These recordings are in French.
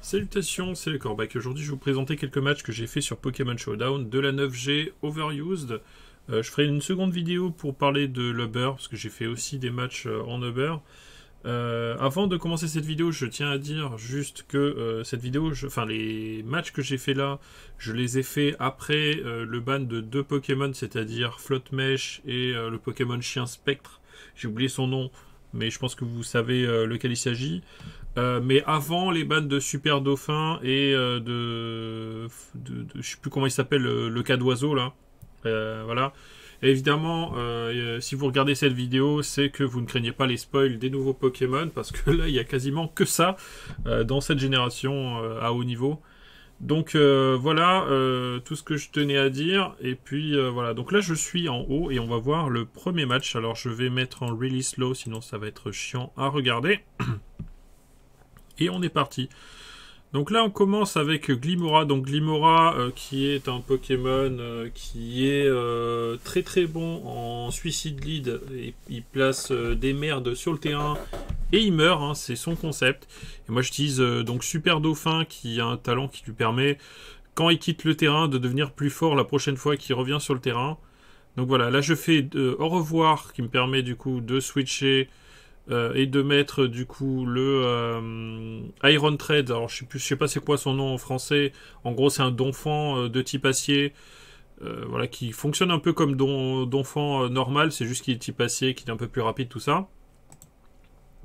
Salutations, c'est le Corbac. Aujourd'hui, je vais vous présenter quelques matchs que j'ai fait sur Pokémon Showdown, de la 9G overused. Euh, je ferai une seconde vidéo pour parler de l'Uber, parce que j'ai fait aussi des matchs euh, en Uber. Euh, avant de commencer cette vidéo, je tiens à dire juste que cette vidéo, je, enfin les matchs que j'ai fait là, je les ai fait après le ban de deux Pokémon, c'est-à-dire Mesh et le Pokémon Chien Spectre. J'ai oublié son nom, mais je pense que vous savez lequel il s'agit. Euh, mais avant les bandes de Super Dauphin et euh, de, de, de, je sais plus comment il s'appelle le, cas d'oiseau là, euh, voilà. évidemment, si vous regardez cette vidéo, c'est que vous ne craignez pas les spoils des nouveaux Pokémon parce que là, il y a quasiment que ça dans cette génération à haut niveau. Donc voilà tout ce que je tenais à dire. Et puis voilà, donc là je suis en haut et on va voir le premier match. Alors je vais mettre en release slow sinon ça va être chiant à regarder. et on est parti. Donc là on commence avec Glimora. Donc Glimora euh, qui est un Pokémon euh, qui est euh, très très bon en suicide lead. Et, il place des merdes sur le terrain et il meurt, hein, c'est son concept. Et moi j'utilise donc Super Dauphin qui a un talent qui lui permet quand il quitte le terrain de devenir plus fort la prochaine fois qu'il revient sur le terrain. Donc voilà, là je fais au revoir qui me permet du coup de switcher euh, et de mettre du coup le euh, Iron Thread. Alors je sais je sais pas c'est quoi son nom en français. En gros, c'est un donfant euh, de type acier, voilà, qui fonctionne un peu comme don, donfant normal. C'est juste qu'il est type acier, qu'il est un peu plus rapide, tout ça.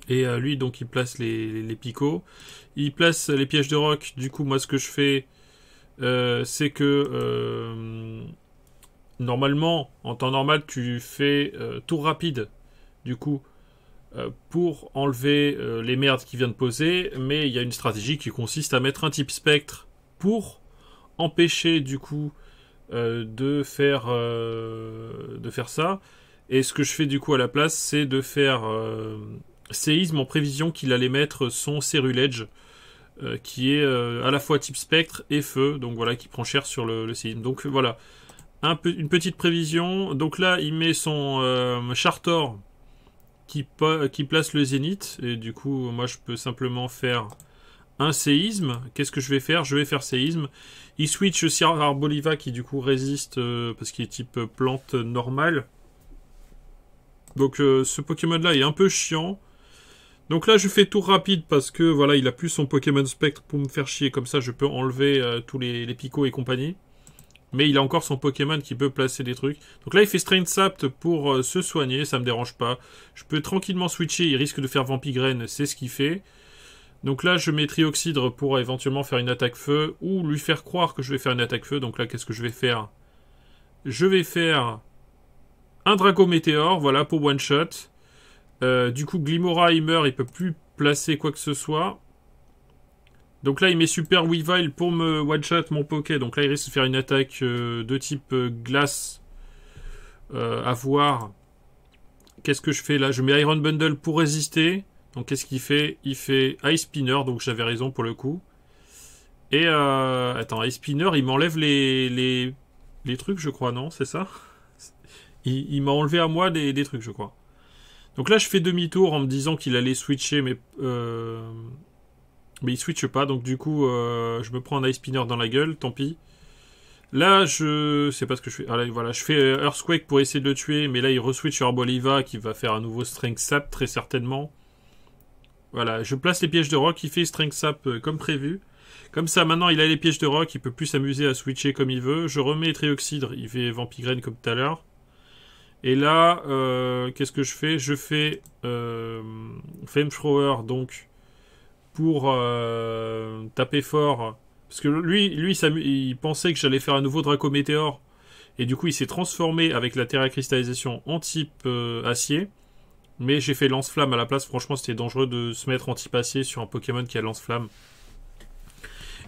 Et lui, donc, il place les, les, picots. Il place les pièges de roc. Du coup, moi, ce que je fais, c'est que normalement, en temps normal, tu fais tour rapide. Du coup, euh, pour enlever euh, les merdes qui vient de poser, mais il y a une stratégie qui consiste à mettre un type spectre pour empêcher du coup euh, de faire de faire ça. Et ce que je fais du coup à la place, c'est de faire séisme en prévision qu'il allait mettre son Cerulege, qui est à la fois type spectre et feu, donc voilà, qui prend cher sur le, séisme. Donc voilà, une petite prévision. Donc là, il met son Chartor qui, place le zénith. Et du coup, moi, je peux simplement faire un séisme. Qu'est-ce que je vais faire Je vais faire séisme. Il switch sur Arboliva qui, du coup, résiste euh, parce qu'il est type euh, plante normale. Donc, euh, ce Pokémon-là est un peu chiant. Donc là, je fais tour rapide parce que, voilà, il a plus son Pokémon Spectre pour me faire chier. Comme ça, je peux enlever tous les, les picots et compagnie mais il a encore son Pokémon qui peut placer des trucs. Donc là, il fait Strain Sap pour euh, se soigner, ça me dérange pas. Je peux tranquillement switcher, il risque de faire Vampigraine, c'est ce qu'il fait. Donc là, je mets Trioxydre pour éventuellement faire une attaque feu, ou lui faire croire que je vais faire une attaque feu. Donc là, qu'est-ce que je vais faire Je vais faire un Drago Météor, voilà, pour one shot. Euh, du coup, Glimora, il meurt, il peut plus placer quoi que ce soit. Donc là, il met super Weavile pour me one-shot mon Poké. Donc là, il risque de faire une attaque euh, de type euh, glace. Euh, à voir. Qu'est-ce que je fais là Je mets Iron Bundle pour résister. Donc qu'est-ce qu'il fait Il fait Ice Spinner, donc j'avais raison pour le coup. Et euh, attends, Ice Spinner, il m'enlève les, les, les, trucs, je crois, non C'est ça Il, m'a enlevé à moi des, trucs, je crois. Donc là, je fais demi-tour en me disant qu'il allait switcher, mais mais il switch pas, donc du coup, euh, je me prends un Ice Spinner dans la gueule, tant pis. Là, je sais pas ce que je fais. Ah, voilà, je fais euh, Earthquake pour essayer de le tuer, mais là, il reswitch sur Boliva, qui va faire un nouveau Strength Sap, très certainement. Voilà, je place les pièges de rock, il fait Strength Sap euh, comme prévu. Comme ça, maintenant, il a les pièges de rock, il peut plus s'amuser à switcher comme il veut. Je remets Trioxydre, il fait Vampigraine comme tout à l'heure. Et là, qu'est-ce que je fais Je fais euh, Flamethrower, donc pour euh, taper fort. Parce que lui, lui il pensait que j'allais faire un nouveau Draco Météor. Et du coup, il s'est transformé avec la Terra cristallisation en type euh, acier. Mais j'ai fait lance-flamme à la place. Franchement, c'était dangereux de se mettre en type acier sur un Pokémon qui a lance-flamme.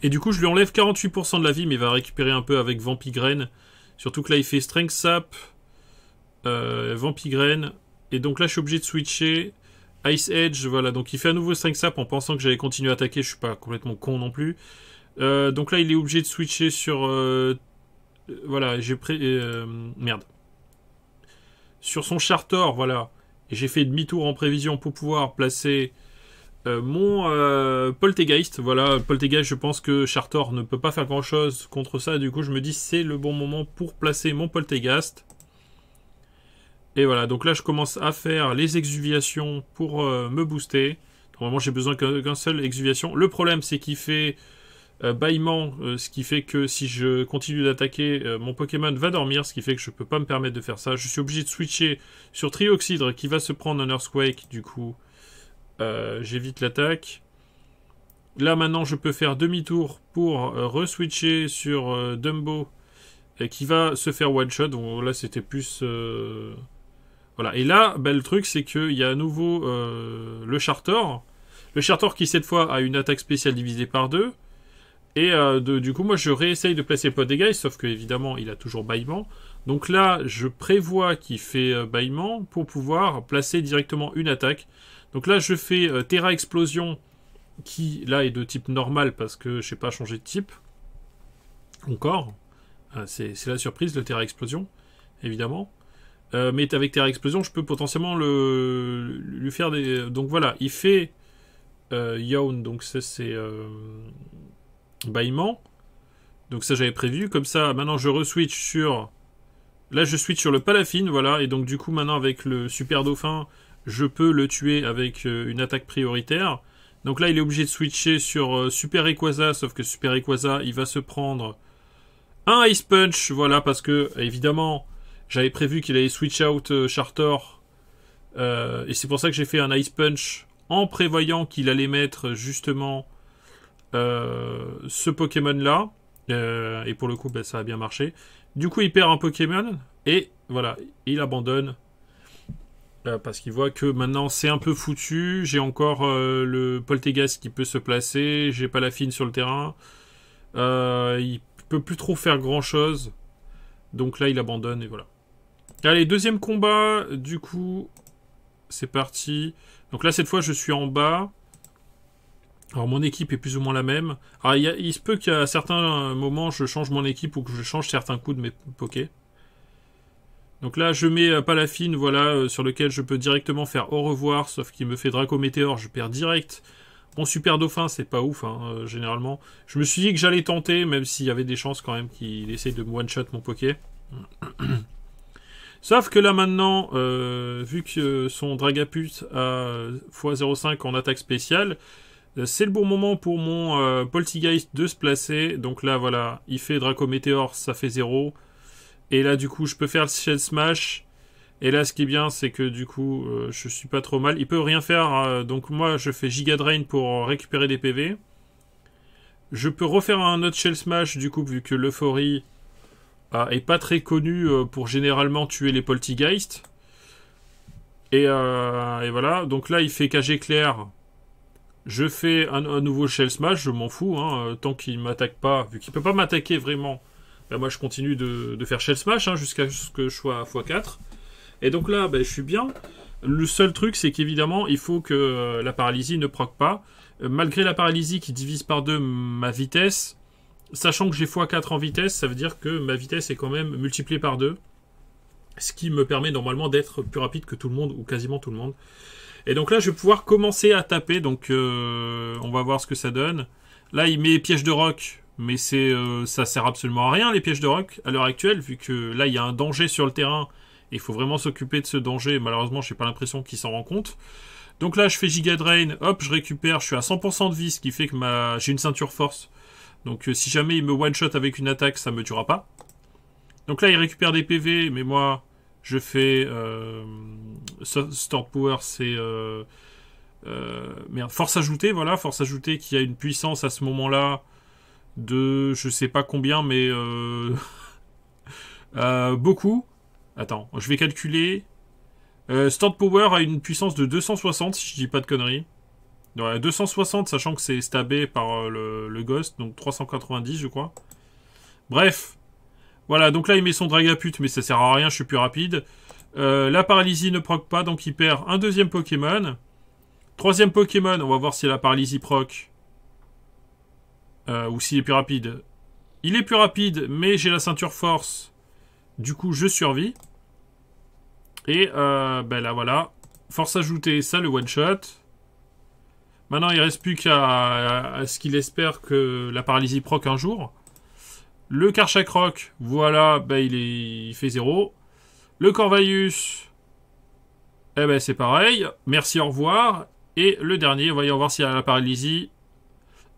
Et du coup, je lui enlève 48% de la vie, mais il va récupérer un peu avec Vampigraine. Surtout que là, il fait Strength Sap, euh, Vampigraine. Et donc là, je suis obligé de switcher Ice Edge, voilà, donc il fait à nouveau 5 Sap en pensant que j'allais continuer à attaquer, je suis pas complètement con non plus. Euh, donc là, il est obligé de switcher sur. Euh, euh, voilà, j'ai pris. merde. Sur son charter, voilà. Et j'ai fait demi-tour en prévision pour pouvoir placer mon Poltegeist. Voilà, Poltegeist, je pense que Charter ne peut pas faire grand-chose contre ça. Du coup, je me dis, c'est le bon moment pour placer mon Poltegeist. Et voilà, donc là je commence à faire les exuviations pour euh, me booster. Normalement j'ai besoin qu'un seul exuviation. Le problème c'est qu'il fait euh, baillement, euh, ce qui fait que si je continue d'attaquer, mon Pokémon va dormir, ce qui fait que je ne peux pas me permettre de faire ça. Je suis obligé de switcher sur Trioxydre qui va se prendre un Earthquake du coup. J'évite l'attaque. Là maintenant je peux faire demi-tour pour re-switcher sur Dumbo qui va se faire one-shot. Donc là c'était plus... Voilà. Et là, ben, le truc, c'est qu'il y a à nouveau euh, le charter. Le charter qui, cette fois, a une attaque spéciale divisée par deux. Et euh, du coup, moi, je réessaye de placer le pot des sauf qu'évidemment, il a toujours baillement. Donc là, je prévois qu'il fait euh, baillement pour pouvoir placer directement une attaque. Donc là, je fais Terra Explosion, qui, là, est de type normal parce que je n'ai pas changé de type. Encore. C'est la surprise, le Terra Explosion, évidemment. Euh, mais avec Terre Explosion, je peux potentiellement le, lui faire des. Donc voilà, il fait euh, Yawn, donc ça c'est euh, bâillement. Donc ça j'avais prévu. Comme ça, maintenant je re-switch sur. Là je switch sur le Palafine, voilà. Et donc du coup maintenant avec le Super Dauphin, je peux le tuer avec euh, une attaque prioritaire. Donc là il est obligé de switcher sur Super Equaza, sauf que Super Equaza il va se prendre un Ice Punch, voilà, parce que évidemment j'avais prévu qu'il allait switch out euh, Charter. Euh, et c'est pour ça que j'ai fait un Ice Punch en prévoyant qu'il allait mettre justement euh, ce Pokémon-là. et pour le coup, ben, ça a bien marché. Du coup, il perd un Pokémon. Et voilà, il abandonne. parce qu'il voit que maintenant c'est un peu foutu. J'ai encore le Poltegas qui peut se placer. J'ai pas la fine sur le terrain. il peut plus trop faire grand chose. Donc là, il abandonne et voilà. Allez, deuxième combat, du coup, c'est parti. Donc là, cette fois, je suis en bas. Alors, mon équipe est plus ou moins la même. Ah, il, se peut qu'à certains moments, je change mon équipe ou que je change certains coups de mes pokés. Donc là, je mets euh, Palafine, voilà, euh, sur lequel je peux directement faire au revoir, sauf qu'il me fait Draco Météor, je perds direct. Mon super dauphin, c'est pas ouf, hein, euh, généralement. Je me suis dit que j'allais tenter, même s'il y avait des chances quand même qu'il essaye de one-shot mon poké. Sauf que là maintenant, euh, vu que son Dragapult a x05 euh, en attaque spéciale, euh, c'est le bon moment pour mon euh, de se placer. Donc là, voilà, il fait Draco Meteor, ça fait 0. Et là, du coup, je peux faire le Shell Smash. Et là, ce qui est bien, c'est que du coup, je je suis pas trop mal. Il peut rien faire. Hein. donc moi, je fais Giga Drain pour récupérer des PV. Je peux refaire un autre Shell Smash, du coup, vu que l'euphorie ah, et est pas très connu euh, pour généralement tuer les poltergeists. Euh, et, voilà, donc là il fait cage clair. Je fais un, nouveau shell smash, je m'en fous, hein, euh, tant qu'il m'attaque pas, vu qu'il peut pas m'attaquer vraiment. Bah, moi je continue de, faire shell smash hein, jusqu'à ce que je sois à x4. Et donc là, bah, je suis bien. Le seul truc, c'est qu'évidemment, il faut que la paralysie ne proc pas. Malgré la paralysie qui divise par deux ma vitesse, sachant que j'ai x4 en vitesse, ça veut dire que ma vitesse est quand même multipliée par 2. Ce qui me permet normalement d'être plus rapide que tout le monde ou quasiment tout le monde. Et donc là, je vais pouvoir commencer à taper. Donc euh, on va voir ce que ça donne. Là, il met piège de roc, mais c'est euh, ça sert absolument à rien les pièges de roc à l'heure actuelle, vu que là, il y a un danger sur le terrain. Et il faut vraiment s'occuper de ce danger. Malheureusement, je n'ai pas l'impression qu'il s'en rend compte. Donc là, je fais Giga Drain, hop, je récupère, je suis à 100% de vie, ce qui fait que ma... j'ai une ceinture force. Donc euh, si jamais il me one-shot avec une attaque, ça me tuera pas. Donc là, il récupère des PV, mais moi, je fais... Euh, Storm Power, c'est... Euh, force ajoutée, voilà, force ajoutée qui a une puissance à ce moment-là de... Je sais pas combien, mais... beaucoup. Attends, je vais calculer. Storm Power a une puissance de 260, si je dis pas de conneries. 260, sachant que c'est stabé par euh, le, Ghost, donc 390, je crois. Bref. Voilà, donc là, il met son pute, mais ça sert à rien, je suis plus rapide. Euh, la paralysie ne proc pas, donc il perd un deuxième Pokémon. Troisième Pokémon, on va voir si la paralysie proc. Euh, ou s'il est plus rapide. Il est plus rapide, mais j'ai la ceinture force. Du coup, je survis. Et ben là, voilà. Force ajoutée, ça le one-shot. Maintenant, il reste plus qu'à ce qu'il espère que la paralysie proc un jour. Le Karchakroc, voilà, bah, il, est, fait 0. Le Corvaius, eh ben c'est pareil. Merci, au revoir. Et le dernier, voyons voir s'il y a la paralysie.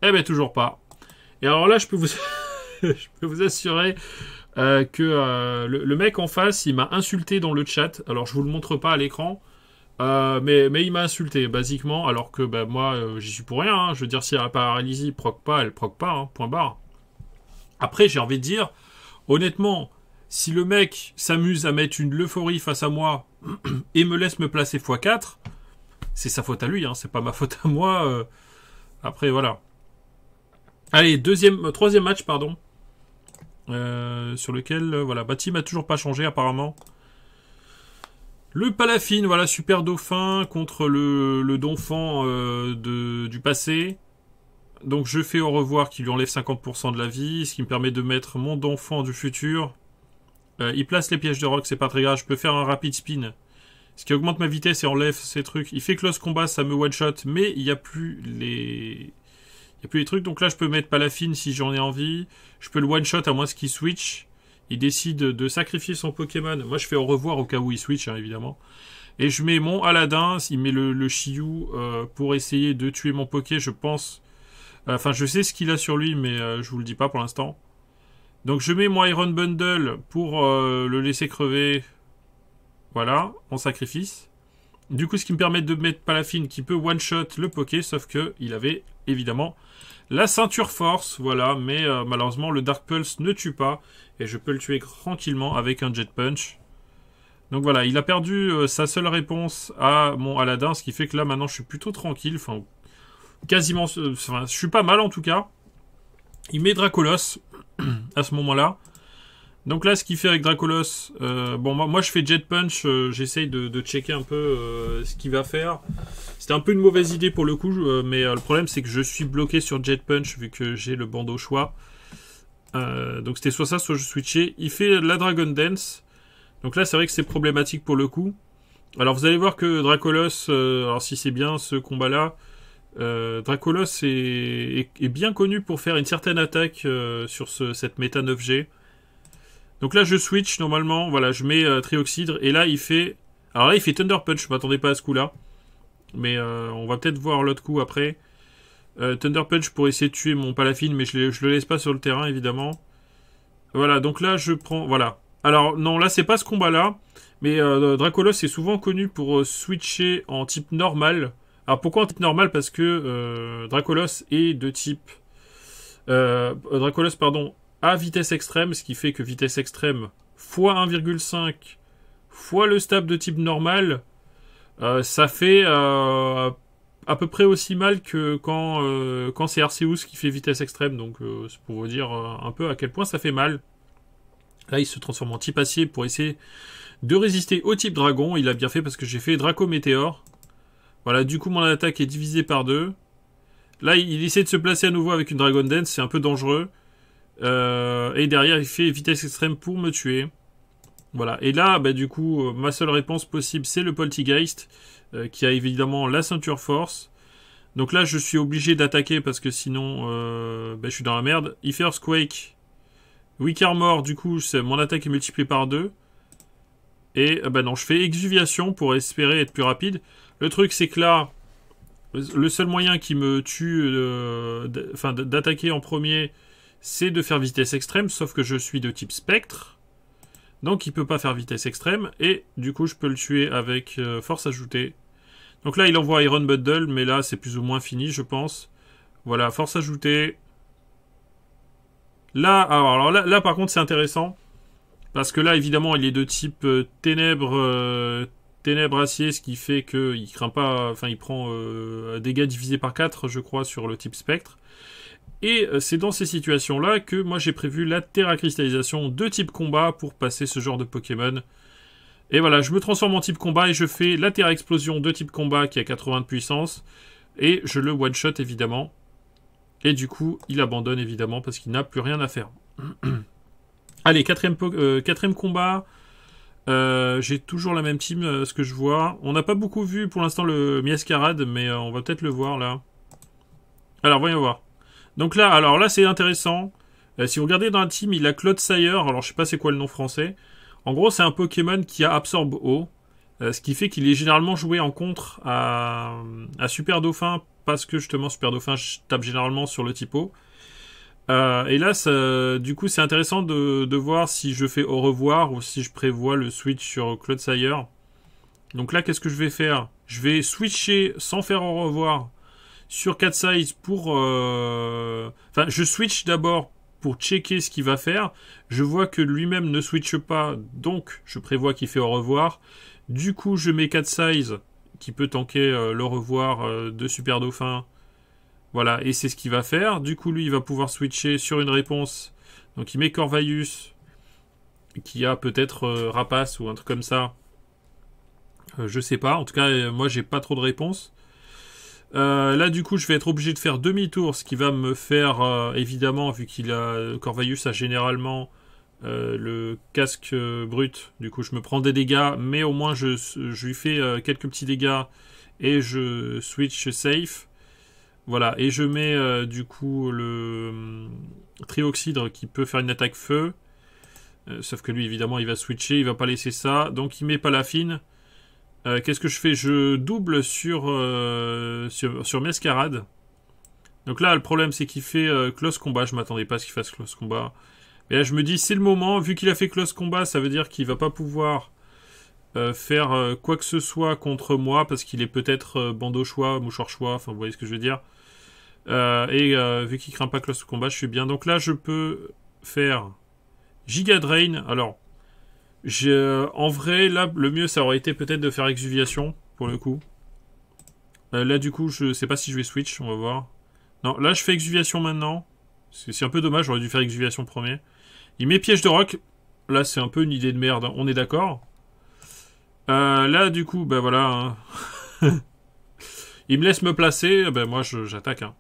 Eh ben toujours pas. Et alors là, je peux vous, peux vous assurer euh, que euh, le, le, mec en face, il m'a insulté dans le chat. Alors je vous le montre pas à l'écran. Euh, mais, il m'a insulté, basiquement, alors que bah, moi, euh, j'y suis pour rien. Hein. Je veux dire, si la paralysie proc pas, elle proc pas, hein, point barre. Après, j'ai envie de dire, honnêtement, si le mec s'amuse à mettre une euphorie face à moi et me laisse me placer x4, c'est sa faute à lui, hein, c'est pas ma faute à moi. Euh. après, voilà. Allez, deuxième, troisième match, pardon. sur lequel, voilà, Bati m'a toujours pas changé apparemment. Le Palafine, voilà, super dauphin contre le, le euh, de, du passé. Donc je fais au revoir qui lui enlève 50% de la vie, ce qui me permet de mettre mon donfant du futur. Euh, il place les pièges de rock, c'est pas très grave, je peux faire un rapid spin. Ce qui augmente ma vitesse et enlève ces trucs. Il fait close combat, ça me one shot, mais il n'y a plus les. Il n'y a plus les trucs, donc là je peux mettre Palafine si j'en ai envie. Je peux le one shot à moins qu'il switch il décide de sacrifier son Pokémon. Moi, je fais au revoir au cas où il switch, hein, évidemment. Et je mets mon Aladdin, il met le, Shiyu euh, pour essayer de tuer mon Poké, je pense. Enfin, je sais ce qu'il a sur lui, mais je euh, je vous le dis pas pour l'instant. Donc, je mets mon Iron Bundle pour euh, le laisser crever. Voilà, en sacrifice. Du coup, ce qui me permet de mettre Palafine qui peut one-shot le Poké, sauf que il avait évidemment la ceinture force, voilà, mais euh, malheureusement le Dark Pulse ne tue pas et je peux le tuer tranquillement avec un Jet Punch. Donc voilà, il a perdu euh, sa seule réponse à mon Aladdin, ce qui fait que là maintenant je suis plutôt tranquille, enfin quasiment, euh, enfin je suis pas mal en tout cas. Il met Dracolos à ce moment-là. Donc là, ce qu'il fait avec Dracolos, euh, bon, moi, je fais Jet Punch, euh, j'essaye de, checker un peu euh, ce qu'il va faire. C'était un peu une mauvaise idée pour le coup, mais le problème c'est que je suis bloqué sur Jet Punch vu que j'ai le bandeau choix. donc c'était soit ça, soit je switchais. Il fait la Dragon Dance. Donc là, c'est vrai que c'est problématique pour le coup. Alors vous allez voir que Dracolos, alors si c'est bien ce combat-là, Dracolos est, bien connu pour faire une certaine attaque sur cette méta 9G. Donc là, je switch normalement. Voilà, je mets euh, Trioxydre. Et là, il fait. Alors là, il fait Thunder Punch. Je m'attendais pas à ce coup-là. Mais euh, on va peut-être voir l'autre coup après. Euh, Thunder Punch pour essayer de tuer mon Palafine. Mais je, je le laisse pas sur le terrain, évidemment. Voilà, donc là, je prends. Voilà. Alors, non, là, c'est pas ce combat-là. Mais Dracolos est souvent connu pour switcher en type normal. Alors pourquoi en type normal Parce que Dracolos est de type. Dracolos, pardon, à vitesse extrême, ce qui fait que vitesse extrême fois 1,5 fois le stab de type normal, euh, ça fait euh, à peu près aussi mal que quand, euh, quand c'est Arceus qui fait vitesse extrême. Donc c'est pour vous dire un peu à quel point ça fait mal. Là, il se transforme en type acier pour essayer de résister au type dragon. Il a bien fait parce que j'ai fait Draco Météor. Voilà, du coup, mon attaque est divisée par deux. Là, il essaie de se placer à nouveau avec une Dragon Dance. C'est un peu dangereux. Euh, et derrière, il fait vitesse extrême pour me tuer. Voilà. Et là, bah, du coup, euh, ma seule réponse possible, c'est le poltygeist euh, qui a évidemment la ceinture force. Donc là, je suis obligé d'attaquer parce que sinon, bah, je suis dans la merde. If Earthquake, Weak Armor, du coup, mon attaque est multipliée par 2. Et bah non, je fais exuviation pour espérer être plus rapide. Le truc, c'est que là, le seul moyen qui me tue enfin, d'attaquer en premier, c'est de faire vitesse extrême, sauf que je suis de type spectre. Donc il peut pas faire vitesse extrême, et du coup je peux le tuer avec euh, force ajoutée. Donc là il envoie Iron Bundle, mais là c'est plus ou moins fini je pense. Voilà, force ajoutée. Là, alors, là, par contre c'est intéressant, parce que là évidemment il est de type ténèbre. Euh, ténèbres, euh, ténèbres acier, ce qui fait qu'il craint pas, enfin il prend dégâts divisés par 4 je crois sur le type spectre. Et euh, c'est dans ces situations-là que moi j'ai prévu la terra-cristallisation de type combat pour passer ce genre de Pokémon. Et voilà, je me transforme en type combat et je fais la terra-explosion de type combat qui a 80 de puissance. Et je le one-shot évidemment. Et du coup, il abandonne évidemment parce qu'il n'a plus rien à faire. Allez, quatrième, euh, quatrième combat. Euh, j'ai toujours la même team, ce que je vois. On n'a pas beaucoup vu pour l'instant le Miascarade, mais on va peut-être le voir là. Alors, voyons voir. Donc là, alors là, c'est intéressant. Euh, si vous regardez dans la team, il a Claude Sayer. Alors, je sais pas c'est quoi le nom français. En gros, c'est un Pokémon qui absorbe eau. Euh, ce qui fait qu'il est généralement joué en contre à, Super Dauphin. Parce que justement, Super Dauphin tape généralement sur le typo. Euh, et là, du coup, c'est intéressant de, de, voir si je fais au revoir ou si je prévois le switch sur Claude Sayer. Donc là, qu'est-ce que je vais faire Je vais switcher sans faire au revoir sur 4 Size pour... Euh, enfin, je switch d'abord pour checker ce qu'il va faire. Je vois que lui-même ne switche pas, donc je prévois qu'il fait au revoir. Du coup, je mets 4 Size qui peut tanker euh, le revoir euh, de Super Dauphin. Voilà, et c'est ce qu'il va faire. Du coup, lui, il va pouvoir switcher sur une réponse. Donc, il met Corvaeus, qui a peut-être Rapace ou un truc comme ça. je sais pas. En tout cas, moi, j'ai pas trop de réponses. Euh, là, du coup, je vais être obligé de faire demi-tour, ce qui va me faire, euh, évidemment, vu qu'il a. Euh, Corvaeus a généralement le casque brut. Du coup, je me prends des dégâts, mais au moins, je, lui fais quelques petits dégâts et je switch safe. Voilà, et je mets du coup le hum, trioxydre qui peut faire une attaque feu. sauf que lui, évidemment, il va switcher, il va pas laisser ça. Donc, il met pas la fine. Euh, qu'est-ce que je fais Je double sur, euh, sur, Donc là, le problème, c'est qu'il fait euh, close combat. Je m'attendais pas à ce qu'il fasse close combat. Mais là, je me dis, c'est le moment. Vu qu'il a fait close combat, ça veut dire qu'il va pas pouvoir euh, faire quoi que ce soit contre moi parce qu'il est peut-être bandeau choix, mouchoir choix. Enfin, vous voyez ce que je veux dire. et vu qu'il craint pas close combat, je suis bien. Donc là, je peux faire Giga Drain. Alors, euh, en vrai, là, le mieux, ça aurait été peut-être de faire exuviation, pour le coup. Euh, là, du coup, je sais pas si je vais switch, on va voir. Non, là, je fais exuviation maintenant. C'est un peu dommage, j'aurais dû faire exuviation premier. Il met piège de rock. Là, c'est un peu une idée de merde, hein. on est d'accord. Euh, là, du coup, ben voilà. Hein. il me laisse me placer, ben moi, j'attaque. Hein.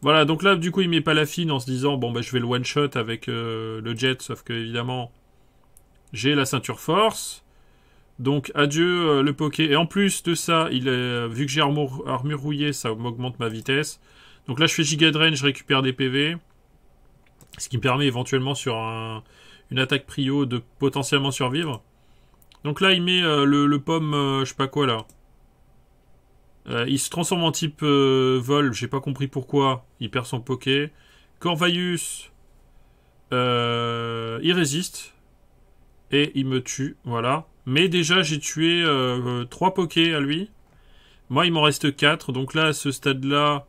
Voilà, donc là, du coup, il met pas la fine en se disant, bon, ben je vais le one-shot avec le jet, sauf que, évidemment, j'ai la ceinture force. Donc adieu euh, le poké. Et en plus de ça, euh, vu que j'ai armure, armure, rouillée, ça m'augmente ma vitesse. Donc là je fais giga drain, je récupère des PV. Ce qui me permet éventuellement sur une attaque prio de potentiellement survivre. Donc là il met euh, le, pomme, je sais pas quoi là. il se transforme en type vol, j'ai pas compris pourquoi. Il perd son poké. euh, il résiste et il me tue, voilà. Mais déjà, j'ai tué 3 euh, pokés à lui. Moi, il m'en reste 4. Donc là, à ce stade-là,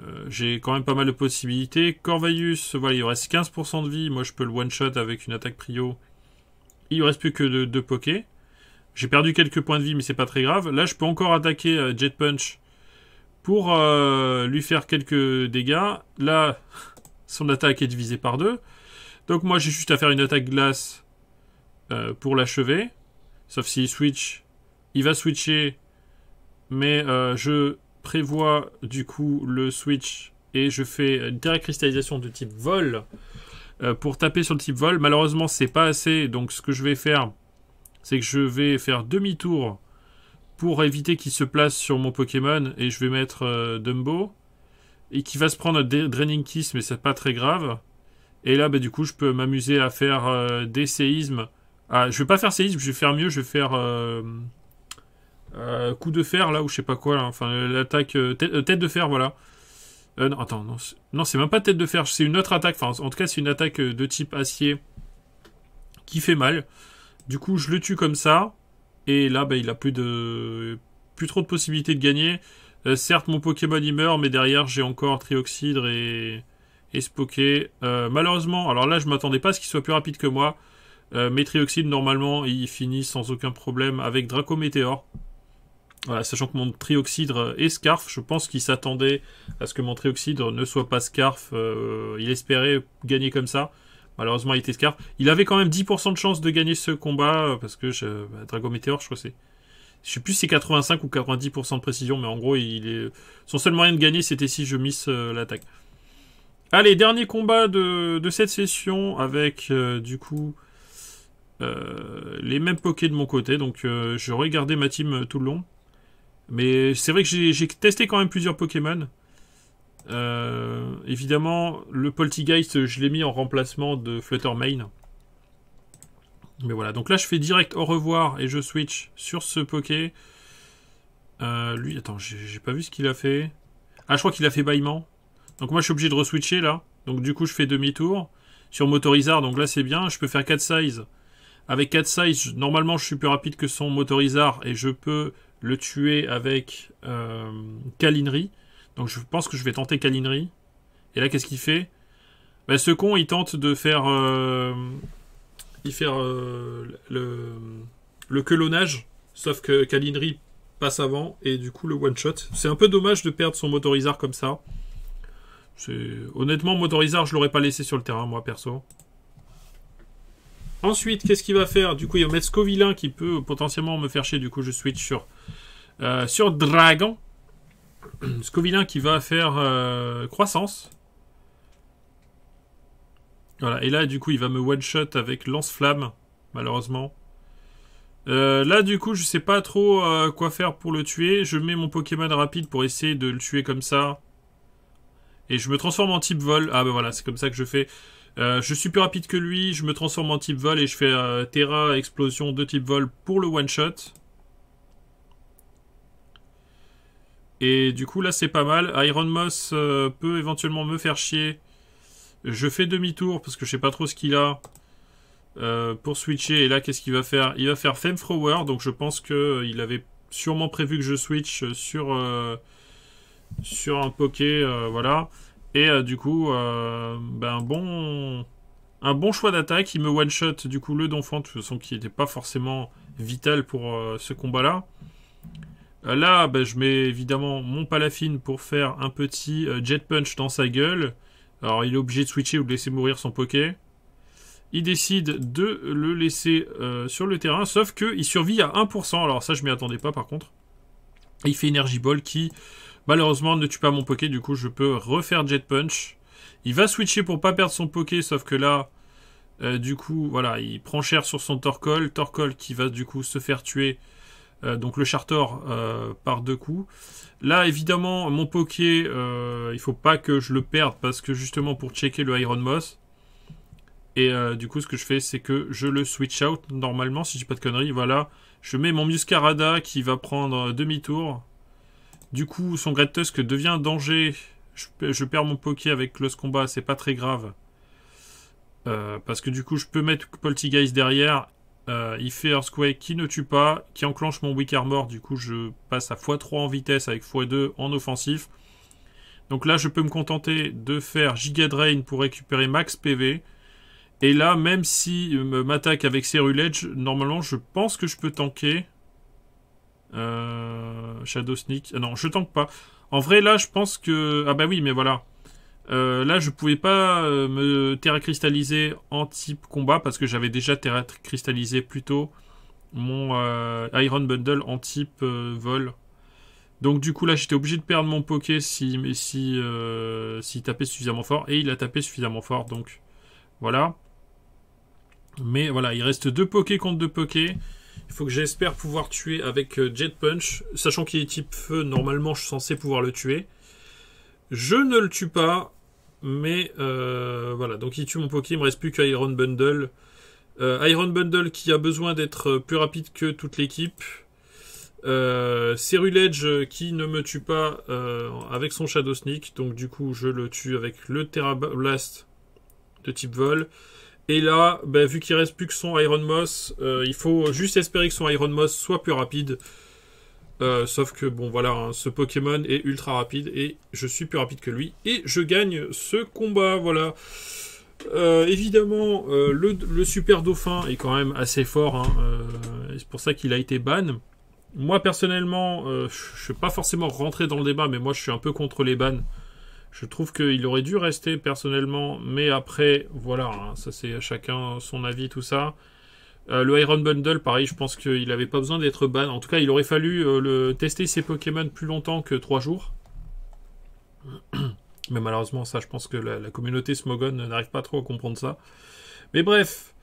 euh, j'ai quand même pas mal de possibilités. Corvaeus, voilà, il reste 15% de vie. Moi, je peux le one-shot avec une attaque prio. Il ne reste plus que 2 pokés. J'ai perdu quelques points de vie, mais c'est pas très grave. Là, je peux encore attaquer euh, Jet Punch pour lui faire quelques dégâts. Là, son attaque est divisée par 2. Donc moi, j'ai juste à faire une attaque glace euh, pour l'achever. Sauf s'il switch, il va switcher, mais euh, je prévois du coup le switch et je fais une direct cristallisation de type vol euh, pour taper sur le type vol. Malheureusement, c'est pas assez, donc ce que je vais faire, c'est que je vais faire demi-tour pour éviter qu'il se place sur mon Pokémon et je vais mettre Dumbo et qui va se prendre Draining Kiss, mais c'est pas très grave. Et là, bah, du coup, je peux m'amuser à faire des séismes ah, je vais pas faire séisme, je vais faire mieux, je vais faire euh, euh, coup de fer là ou je sais pas quoi. Là. Enfin, euh, l'attaque tête de fer, voilà. non, attends, non, c'est même pas tête de fer, c'est une autre attaque. Enfin, en tout cas, c'est une attaque de type acier qui fait mal. Du coup, je le tue comme ça. Et là, bah, il a plus de plus trop de possibilités de gagner. certes, mon Pokémon il meurt, mais derrière, j'ai encore Trioxydre et, et Spoké. malheureusement, alors là, je m'attendais pas à ce qu'il soit plus rapide que moi. Euh, Mes trioxydes normalement, il finit sans aucun problème avec Dracométéor. Voilà, sachant que mon trioxydre est Scarf, je pense qu'il s'attendait à ce que mon trioxydre ne soit pas Scarf. Euh, il espérait gagner comme ça. Malheureusement, il était Scarf. Il avait quand même 10% de chance de gagner ce combat, euh, parce que je... Bah, je crois que c'est... Je sais plus si c'est 85 ou 90% de précision, mais en gros, il est... son seul moyen de gagner, c'était si je miss l'attaque. Allez, dernier combat de, de, cette session avec, du coup, euh, les mêmes pokés de mon côté, donc euh, je regardais ma team euh, tout le long. Mais c'est vrai que j'ai testé quand même plusieurs Pokémon. évidemment, le Poltigeist, je l'ai mis en remplacement de Main Mais voilà, donc là je fais direct au revoir et je switch sur ce Poké. lui, attends, j'ai pas vu ce qu'il a fait. Ah, je crois qu'il a fait bâillement. Donc moi je suis obligé de re-switcher là. Donc du coup je fais demi-tour. Sur Motorizard, donc là c'est bien. Je peux faire 4 sizes avec 4 size, normalement je suis plus rapide que son motorizard et je peux le tuer avec euh, Donc je pense que je vais tenter Kalinery. Et là qu'est-ce qu'il fait Ben Ce con il tente de faire... Euh, euh, le, le colonnage. Sauf que Kalinery passe avant et du coup le one shot. C'est un peu dommage de perdre son motorizard comme ça. Honnêtement, motorizard, je l'aurais pas laissé sur le terrain, moi perso. Ensuite, qu'est-ce qu'il va faire Du coup, il va mettre Scovillain qui peut potentiellement me faire chier. Du coup, je switch sur, euh, sur Dragon. Scovillain qui va faire euh, croissance. Voilà, et là, du coup, il va me one-shot avec lance-flamme, malheureusement. Euh, là, du coup, je sais pas trop quoi faire pour le tuer. Je mets mon Pokémon rapide pour essayer de le tuer comme ça. Et je me transforme en type vol. Ah, ben voilà, c'est comme ça que je fais. Euh, je suis plus rapide que lui, je me transforme en type vol et je fais euh, Terra explosion de type vol pour le one shot. Et du coup là c'est pas mal. Iron Moss euh, peut éventuellement me faire chier. Je fais demi-tour parce que je sais pas trop ce qu'il a pour switcher. Et là qu'est-ce qu'il va faire Il va faire fame Thrower, donc je pense qu'il avait sûrement prévu que je switch sur, sur un poké, voilà. Et euh, du coup, euh, ben, un, bon, un bon choix d'attaque. Il me one-shot du coup le d'enfant, de toute façon, qui n'était pas forcément vital pour euh, ce combat-là. là, ben, je mets évidemment mon Palafine pour faire un petit jet punch dans sa gueule. Alors, il est obligé de switcher ou de laisser mourir son poké. Il décide de le laisser sur le terrain, sauf qu'il survit à 1%. Alors, ça, je m'y attendais pas par contre il fait Energy Ball qui, malheureusement, ne tue pas mon Poké. Du coup, je peux refaire Jet Punch. Il va switcher pour pas perdre son Poké, sauf que là, euh, du coup, voilà, il prend cher sur son Torcol, Torkoal qui va du coup se faire tuer. Euh, donc le Charter euh, par deux coups. Là, évidemment, mon Poké, il faut pas que je le perde parce que justement pour checker le Iron Moss. Et du coup, ce que je fais, c'est que je le switch out normalement, si je dis pas de conneries. Voilà, je mets mon Muscarada qui va prendre demi-tour. Du coup, son Great devient danger. Je, perds mon Poké avec Close Combat, c'est pas très grave. Euh, parce que du coup, je peux mettre Poltygeist derrière. Euh, il fait Earthquake qui ne tue pas, qui enclenche mon Weak Armor. Du coup, je passe à x3 en vitesse avec x2 en offensif. Donc là, je peux me contenter de faire Giga Drain pour récupérer max PV. Et là, même si euh, m'attaque avec ses normalement, je pense que je peux tanker. Euh, Shadow Sneak. Ah non, je tanke pas. En vrai, là, je pense que... Ah bah oui, mais voilà. Euh, là, je pouvais pas me terra cristalliser en type combat parce que j'avais déjà terra cristallisé plutôt mon Iron Bundle en type vol. Donc du coup là j'étais obligé de perdre mon poké si si s'il tapait suffisamment fort et il a tapé suffisamment fort donc voilà. Mais voilà, il reste deux poké contre deux poké. Il faut que j'espère pouvoir tuer avec euh, Jet Punch. Sachant qu'il est type feu, normalement je suis censé pouvoir le tuer. Je ne le tue pas. Mais euh, voilà, donc il tue mon Poké, il me reste plus qu'Iron Bundle. Euh, Iron Bundle qui a besoin d'être plus rapide que toute l'équipe. Cerulege qui ne me tue pas avec son Shadow Sneak, donc du coup je le tue avec le Terra Blast de type vol. Et là, ben, vu qu'il reste plus que son Iron Moss, euh, il faut juste espérer que son Iron Moss soit plus rapide. Euh, sauf que bon voilà, hein, ce Pokémon est ultra rapide et je suis plus rapide que lui et je gagne ce combat. Voilà. Euh, évidemment, le, super dauphin est quand même assez fort. Hein, c'est pour ça qu'il a été ban. Moi personnellement, je suis pas forcément rentré dans le débat, mais moi je suis un peu contre les bans je trouve qu'il aurait dû rester personnellement, mais après, voilà, hein, ça c'est à chacun son avis, tout ça. Euh, le Iron Bundle, pareil, je pense qu'il n'avait pas besoin d'être ban. En tout cas, il aurait fallu euh, le tester ses Pokémon plus longtemps que 3 jours. Mais malheureusement, ça, je pense que la, communauté Smogon n'arrive pas trop à comprendre ça. Mais bref,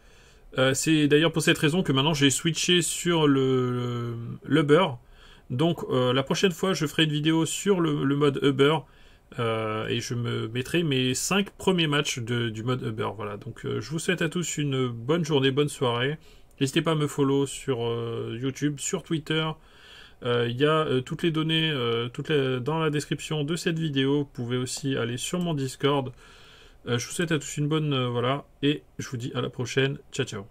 euh, c'est d'ailleurs pour cette raison que maintenant j'ai switché sur le, Donc la prochaine fois, je ferai une vidéo sur le, le mode Uber. Euh, et je me mettrai mes 5 premiers matchs du mode Uber. Voilà, donc euh, je vous souhaite à tous une bonne journée, bonne soirée. N'hésitez pas à me follow sur euh, YouTube, sur Twitter. Il y a toutes les données toutes dans la description de cette vidéo. Vous pouvez aussi aller sur mon Discord. je vous souhaite à tous une bonne voilà et je vous dis à la prochaine. Ciao ciao.